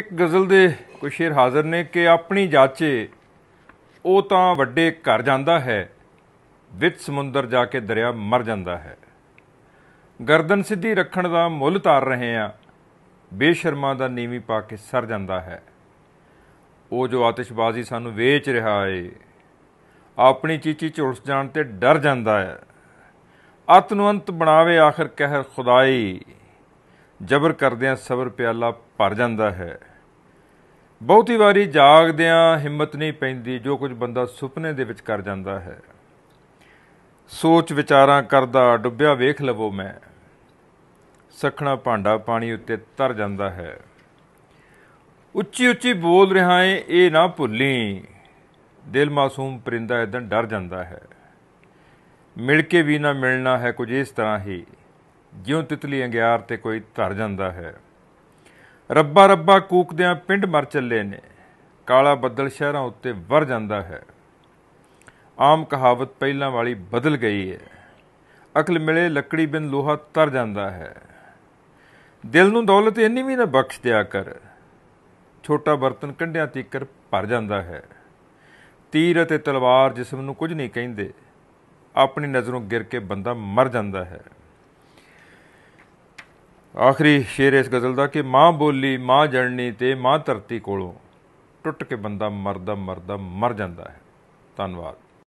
ਇੱਕ ਗਜ਼ਲ ਦੇ ਕੁਝ ਸ਼ੇਰ ਹਾਜ਼ਰ ਨੇ ਕਿ ਆਪਣੀ ਜਾਚੇ ਉਹ ਤਾਂ ਵੱਡੇ ਘਰ ਜਾਂਦਾ ਹੈ ਵਿੱਚ ਸਮੁੰਦਰ ਜਾ ਕੇ ਦਰਿਆ ਮਰ ਜਾਂਦਾ ਹੈ ਗਰਦਨ ਸਿੱਧੀ ਰੱਖਣ ਦਾ ਮੁੱਲ ਤਾਰ ਰਹੇ ਆ ਬੇਸ਼ਰਮਾਂ ਦਾ ਨੀਵੀਂ ਪਾ ਕੇ ਸਰ ਜਾਂਦਾ ਹੈ ਉਹ ਜੋ ਆਤਿਸ਼ਬਾਜ਼ੀ ਸਾਨੂੰ ਵੇਚ ਰਿਹਾ ਏ ਆਪਣੀ ਚੀਚੀ ਝੁਲਸ ਜਾਣ ਤੇ ਡਰ ਜਾਂਦਾ ਹੈ ਅਤਨੁਅੰਤ ਬਣਾਵੇ ਆਖਰ ਕਹਿਰ ਖੁਦਾਈ ਜ਼ਬਰ ਕਰਦਿਆਂ ਸਬਰ ਪਿਆਲਾ ਭਰ ਜਾਂਦਾ ਹੈ ਬਹੁਤੀ ਵਾਰੀ ਜਾਗਦਿਆਂ ਹਿੰਮਤ ਨਹੀਂ ਪੈਂਦੀ ਜੋ ਕੁਝ ਬੰਦਾ ਸੁਪਨੇ ਦੇ ਵਿੱਚ ਕਰ ਜਾਂਦਾ ਹੈ ਸੋਚ ਵਿਚਾਰਾਂ ਕਰਦਾ ਡੁੱਬਿਆ ਵੇਖ ਲਵੋ ਮੈਂ ਸਖਣਾ ਭਾਂਡਾ ਪਾਣੀ ਉੱਤੇ ਤਰ ਜਾਂਦਾ ਹੈ ਉੱਚੀ ਉੱਚੀ ਬੋਲ ਰਿਹਾ ਏ ਇਹ ਨਾ ਭੁੱਲੀ ਦਿਲ ਮਾਸੂਮ ਪਰਿੰਦਾ ਇਦਾਂ ਡਰ ਜਾਂਦਾ ਹੈ ਮਿਲ ਕੇ ਵੀ ਨਾ ਮਿਲਣਾ ਹੈ ਕੁਝ ਇਸ ਤਰ੍ਹਾਂ ਹੀ ਜਿਉਂ ਤਿਤਲੀ ਅੰਗਿਆਰ ਤੇ ਕੋਈ ਧਰ ਜਾਂਦਾ ਹੈ ਰੱਬਾ ਰੱਬਾ ਕੂਕਦਿਆਂ ਪਿੰਡ ਮਰ ਚੱਲੇ ਨੇ ਕਾਲਾ ਬੱਦਲ ਸ਼ਹਿਰਾਂ ਉੱਤੇ ਵਰ ਜਾਂਦਾ ਹੈ ਆਮ ਕਹਾਵਤ ਪਹਿਲਾਂ ਵਾਲੀ ਬਦਲ ਗਈ ਹੈ ਅਕਲ ਮਿਲੇ ਲੱਕੜੀ ਬਿਨ ਲੋਹਾ ਤਰ ਜਾਂਦਾ ਹੈ ਦਿਲ ਨੂੰ ਦੌਲਤ ਇੰਨੀ ਵੀ ਨਾ ਬਖਸ਼ ਦਿਆ ਕਰ ਛੋਟਾ ਬਰਤਨ ਕੰਢਿਆਂ ਤੀਕਰ ਭਰ ਜਾਂਦਾ ਹੈ ਤੀਰ ਅਤੇ ਤਲਵਾਰ ਜਿਸਮ ਨੂੰ ਕੁਝ ਨਹੀਂ ਕਹਿੰਦੇ ਆਪਣੀ ਨਜ਼ਰੋਂ ਗਿਰ ਕੇ ਬੰਦਾ ਮਰ ਜਾਂਦਾ ਹੈ ਆਖਰੀ ਸ਼ੇਰ ਇਸ ਗਜ਼ਲ ਦਾ ਕਿ ਮਾਂ ਬੋਲੀ ਮਾਂ ਜਣਨੀ ਤੇ ਮਾਂ ਧਰਤੀ ਕੋਲੋਂ ਟੁੱਟ ਕੇ ਬੰਦਾ ਮਰਦਾ ਮਰਦਾ ਮਰ ਜਾਂਦਾ ਹੈ ਧੰਨਵਾਦ